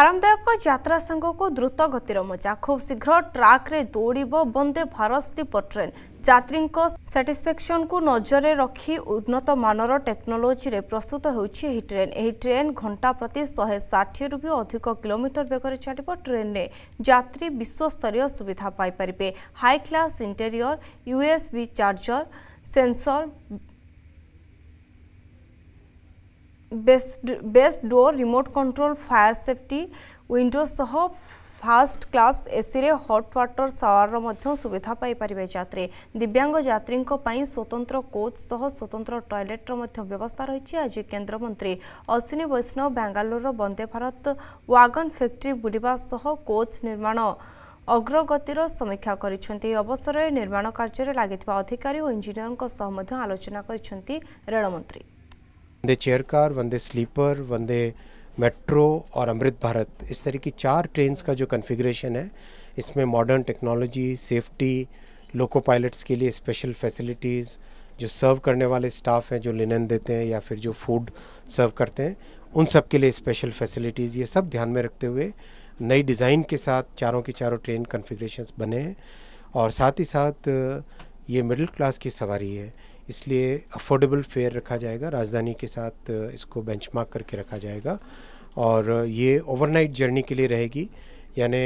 ଆରାମଦାୟକ ଯାତ୍ରା ସାଙ୍ଗକୁ ଦ୍ରୁତ ଗତିର ମଜା ଖୁବ୍ ଶୀଘ୍ର ଟ୍ରାକ୍ରେ ଦୌଡ଼ିବ ବନ୍ଦେ ଭାରତ ସ୍ଲିପର୍ ଟ୍ରେନ୍ ଯାତ୍ରୀଙ୍କ ସାଟିସ୍ଫ୍ୟାକ୍ସନ୍କୁ ନଜରରେ ରଖି ଉନ୍ନତମାନର ଟେକ୍ନୋଲୋଜିରେ ପ୍ରସ୍ତୁତ ହେଉଛି ଏହି ଟ୍ରେନ୍ ଏହି ଟ୍ରେନ୍ ଘଣ୍ଟା ପ୍ରତି ଶହେ ଷାଠିଏରୁ ବି ଅଧିକ କିଲୋମିଟର ବେଗରେ ଚାଲିବ ଟ୍ରେନ୍ରେ ଯାତ୍ରୀ ବିଶ୍ୱସ୍ତରୀୟ ସୁବିଧା ପାଇପାରିବେ high class interior USB charger sensor based door remote control fire safety window सह ଫାଷ୍ଟ କ୍ଲାସ୍ ଏସିରେ ହଟ୍ ୱାଟର ସାୱାରର ମଧ୍ୟ ସୁବିଧା ପାଇପାରିବେ ଯାତ୍ରୀ ଦିବ୍ୟାଙ୍ଗ ଯାତ୍ରୀଙ୍କ ପାଇଁ ସ୍ୱତନ୍ତ୍ର କୋଚ୍ ସହ ସ୍ୱତନ୍ତ୍ର ଟଏଲେଟ୍ର ମଧ୍ୟ ବ୍ୟବସ୍ଥା ରହିଛି ଆଜି କେନ୍ଦ୍ରମନ୍ତ୍ରୀ ଅଶ୍ୱିନୀ ବୈଷ୍ଣବ ବାଙ୍ଗାଲୋରର ବନ୍ଦେ ଭାରତ ୱାଗନ୍ ଫ୍ୟାକ୍ଟ୍ରି ବୁଲିବା ସହ କୋଚ୍ ନିର୍ମାଣ ଅଗ୍ରଗତିର ସମୀକ୍ଷା କରିଛନ୍ତି ଏହି ଅବସରରେ ନିର୍ମାଣ କାର୍ଯ୍ୟରେ ଲାଗିଥିବା ଅଧିକାରୀ ଓ ଇଞ୍ଜିନିୟରଙ୍କ ସହ ମଧ୍ୟ ଆଲୋଚନା କରିଛନ୍ତି ରେଳମନ୍ତ୍ରୀ Vande chair car Vande sleeper Vande metro और अमृत भारत इस तरह की चार ट्रेन का जो कन्फिग्रेशन है इसमें modern technology safety loco pilots के लिए स्पेशल फैसिलिटीज़ जो सर्व करने वाले स्टाफ हैं जो लिनन देते हैं या फिर जो फूड सर्व करते हैं उन सब के लिए स्पेशल फैसिलिटीज़ ये सब ध्यान में रखते हुए नई डिज़ाइन के साथ चारों के चारों ट्रेन कन्फिग्रेशन बने हैं और साथ ही साथ ये मिडिल क्लास की सवारी है इसलिए अफोर्डेबल फेयर रखा जाएगा राजधानी के साथ इसको बेंचमार्क करके रखा जाएगा और ये ओवरनाइट जर्नी के लिए रहेगी यानी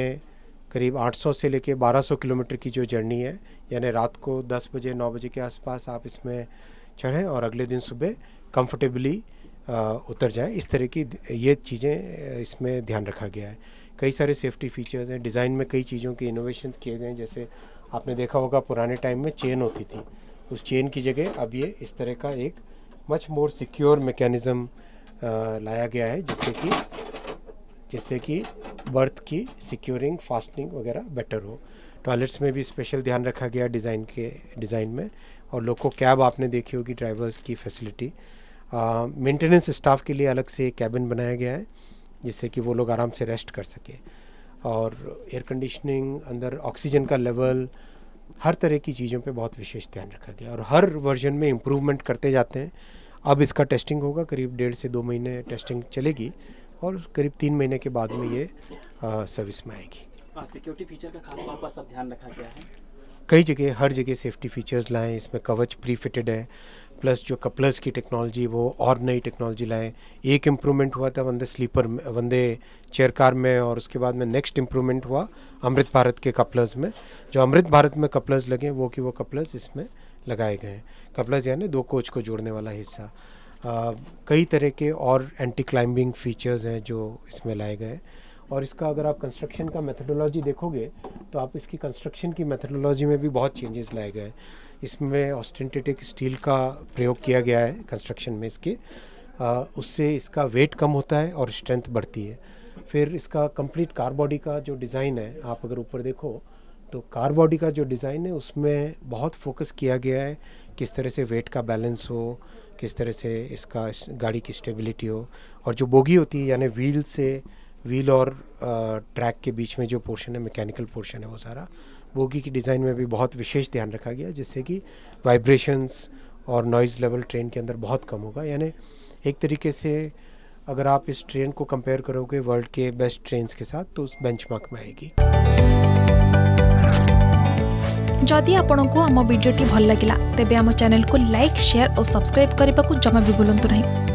करीब 800 से लेके 1200 किलोमीटर की जो जर्नी है यानी रात को 10 बजे 9 बजे के आसपास आप इसमें चढ़ें और अगले दिन सुबह कंफर्टेबली उतर जाएं इस तरह की ये चीज़ें इसमें ध्यान रखा गया है कई सारे सेफ्टी फीचर्स हैं डिज़ाइन में कई चीज़ों के इनोवेशन किए गए हैं जैसे आपने देखा होगा पुराने टाइम में चेन होती थी उस चेन की जगह अब ये इस तरह का एक मच मोर सिक्योर मेकेनिज़म लाया गया है जिससे कि जिससे कि बर्थ की सिक्योरिंग फास्टनिंग वगैरह बेटर हो टॉयलेट्स में भी स्पेशल ध्यान रखा गया डिज़ाइन के डिज़ाइन में और लोको कैब आपने देखी होगी ड्राइवर्स की फैसिलिटी मेंटेनेंस स्टाफ के लिए अलग से कैबिन बनाया गया है जिससे कि वो लोग आराम से रेस्ट कर सकें और एयर कंडीशनिंग अंदर ऑक्सीजन का लेवल हर तरह की चीज़ों पे बहुत विशेष ध्यान रखा गया और हर वर्जन में इम्प्रूवमेंट करते जाते हैं अब इसका टेस्टिंग होगा करीब डेढ़ से दो महीने टेस्टिंग चलेगी और करीब तीन महीने के बाद में ये सर्विस में आएगी सिक्योरिटी हाँ, फीचर का खास तौर पर सब ध्यान रखा गया है कई जगह हर जगह सेफ्टी फीचर्स लाएँ इसमें कवच प्री फिटेड है प्लस जो कपलर्स की टेक्नोलॉजी वो और नई टेक्नोलॉजी लाए एक इम्प्रूवमेंट हुआ था वंदे स्लीपर में वंदे चेयर कार में और उसके बाद में नेक्स्ट इम्प्रूवमेंट हुआ अमृत भारत के कपलर्स में जो अमृत भारत में कपलर्स लगे वो कि वो कपलर्स इसमें लगाए गए हैं कपलर्स यानी दो कोच को जोड़ने वाला हिस्सा कई तरह के और एंटी क्लाइंबिंग फीचर्स हैं जो इसमें लाए गए हैं और इसका अगर आप कंस्ट्रक्शन का मेथडोलॉजी देखोगे तो आप इसकी कंस्ट्रक्शन की मेथडोलॉजी में भी बहुत चेंजेस लाए गए इसमें ऑस्टेंटेटिक स्टील का प्रयोग किया गया है कंस्ट्रक्शन में इसके आ, उससे इसका वेट कम होता है और स्ट्रेंथ बढ़ती है फिर इसका कंप्लीट कार बॉडी का जो डिज़ाइन है आप अगर ऊपर देखो तो कार बॉडी का जो डिज़ाइन है उसमें बहुत फोकस किया गया है किस तरह से वेट का बैलेंस हो किस तरह से इसका गाड़ी की स्टेबिलिटी हो और जो बोगी होती है यानी व्हील से व्हील और ट्रैक के बीच में जो पोर्शन है मैकेनिकल पोर्शन है वो सारा बोगी की डिज़ाइन में भी बहुत विशेष ध्यान रखा गया जिससे कि वाइब्रेशंस और नॉइज़ लेवल ट्रेन के अंदर बहुत कम होगा यानी एक तरीके से अगर आप इस ट्रेन को कंपेयर करोगे वर्ल्ड के बेस्ट ट्रेन के साथ तो उस बेंच में आएगी जदि आपण को आम भिडी भल लगा तेब आम को लाइक शेयर और सब्सक्राइब करने को जमा भी बुलां नहीं